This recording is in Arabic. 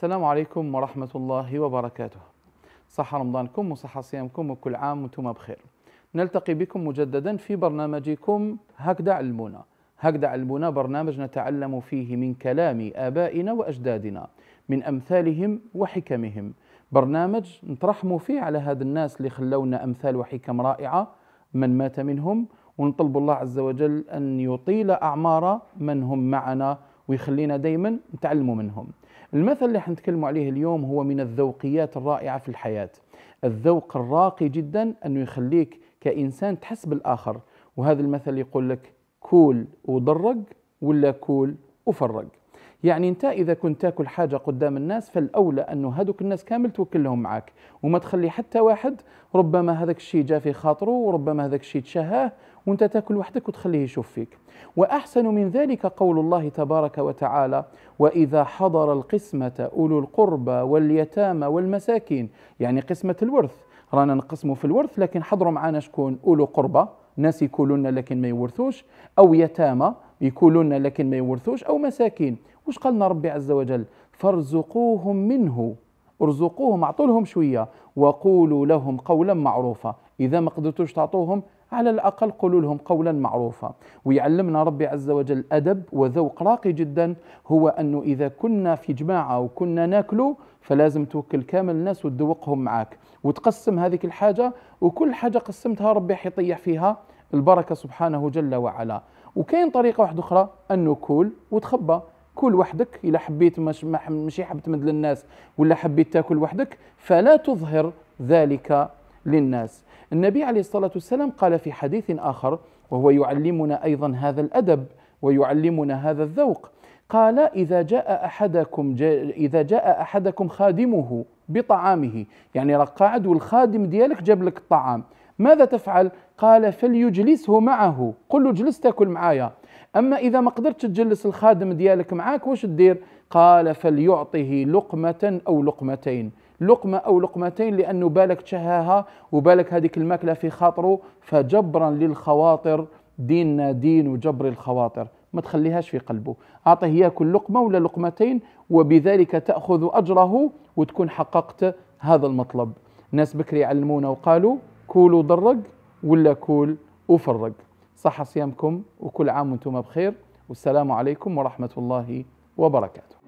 السلام عليكم ورحمة الله وبركاته صح رمضانكم وصح صيامكم وكل عام وانتم بخير نلتقي بكم مجددا في برنامجكم هكذا علمونا هكذا علمونا برنامج نتعلم فيه من كلام آبائنا وأجدادنا من أمثالهم وحكمهم برنامج نترحموا فيه على هذا الناس اللي خلونا أمثال وحكم رائعة من مات منهم ونطلب الله عز وجل أن يطيل أعمار من هم معنا ويخلينا دايما نتعلموا منهم المثل اللي حنتكلم عليه اليوم هو من الذوقيات الرائعة في الحياة الذوق الراقي جدا أنه يخليك كإنسان تحس بالآخر وهذا المثل يقول لك كول وضرق ولا كول وفرق يعني انت اذا كنت تاكل حاجه قدام الناس فالاولى انه هذوك الناس كامل توكلهم معك وما تخلي حتى واحد ربما هذاك الشيء جاء في خاطره وربما هذاك الشيء تشهاه وانت تاكل وحدك وتخليه يشوف فيك واحسن من ذلك قول الله تبارك وتعالى واذا حضر القسمه اولو القربى واليتامى والمساكين يعني قسمه الورث رانا نقسموا في الورث لكن حضروا معنا شكون اولو قربى ناس يكولون لكن ما يورثوش او يتامى يكولون لكن ما يورثوش او مساكين وش قالنا ربي عز وجل فارزقوهم منه ارزقوهم اعطولهم شوية وقولوا لهم قولا معروفا إذا ما قدرتوش تعطوهم على الأقل قولوا لهم قولا معروفا ويعلمنا ربي عز وجل أدب وذوق راقي جدا هو أنه إذا كنا في جماعة وكنا ناكلوا فلازم توكل كامل الناس وتذوقهم معاك وتقسم هذيك الحاجة وكل حاجة قسمتها ربي حيطيح فيها البركة سبحانه جل وعلا وكاين طريقة واحدة أخرى أنه كول وتخبى كل وحدك الا حبيت مش ماشي حبت تمد للناس ولا حبيت تاكل وحدك فلا تظهر ذلك للناس النبي عليه الصلاه والسلام قال في حديث اخر وهو يعلمنا ايضا هذا الادب ويعلمنا هذا الذوق قال إذا جاء أحدكم جاء إذا جاء أحدكم خادمه بطعامه يعني راك قاعد والخادم ديالك جاب لك الطعام ماذا تفعل؟ قال فليجلسه معه قل له اجلس تاكل معايا اما اذا ما قدرتش تجلس الخادم ديالك معاك واش تدير؟ قال فليعطه لقمه او لقمتين لقمة أو لقمتين لأنه بالك تشهاها وبالك هذيك الماكلة في خاطره فجبرا للخواطر ديننا دين وجبر الخواطر ما تخليهاش في قلبه أعطه ياكل لقمة ولا لقمتين وبذلك تأخذ أجره وتكون حققت هذا المطلب ناس بكري علمونا وقالوا كول وضرق ولا كول وفرق صح صيامكم وكل عام وانتم بخير والسلام عليكم ورحمة الله وبركاته